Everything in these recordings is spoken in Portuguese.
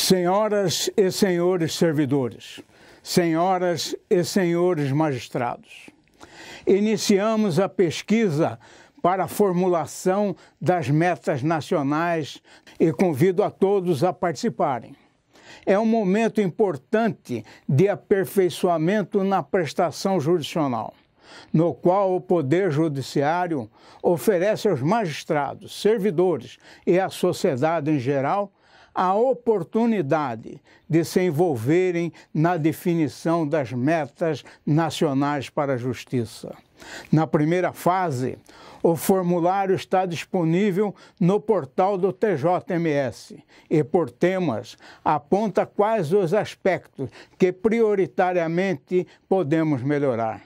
Senhoras e senhores servidores, senhoras e senhores magistrados, iniciamos a pesquisa para a formulação das metas nacionais e convido a todos a participarem. É um momento importante de aperfeiçoamento na prestação jurisdicional, no qual o Poder Judiciário oferece aos magistrados, servidores e à sociedade em geral a oportunidade de se envolverem na definição das metas nacionais para a justiça. Na primeira fase, o formulário está disponível no portal do TJMS e, por temas, aponta quais os aspectos que prioritariamente podemos melhorar.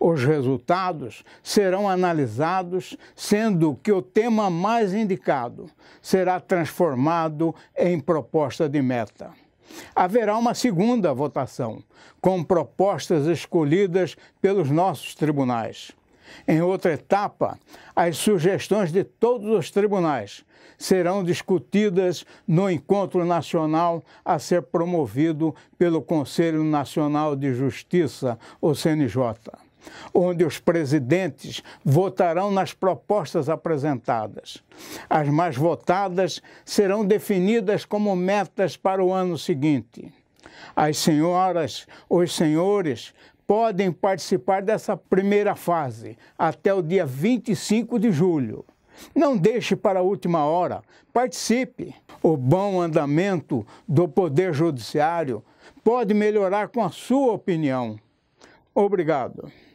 Os resultados serão analisados, sendo que o tema mais indicado será transformado em proposta de meta. Haverá uma segunda votação, com propostas escolhidas pelos nossos tribunais. Em outra etapa, as sugestões de todos os tribunais serão discutidas no encontro nacional a ser promovido pelo Conselho Nacional de Justiça, o CNJ onde os presidentes votarão nas propostas apresentadas. As mais votadas serão definidas como metas para o ano seguinte. As senhoras, os senhores podem participar dessa primeira fase até o dia 25 de julho. Não deixe para a última hora, participe. O bom andamento do Poder Judiciário pode melhorar com a sua opinião. Obrigado.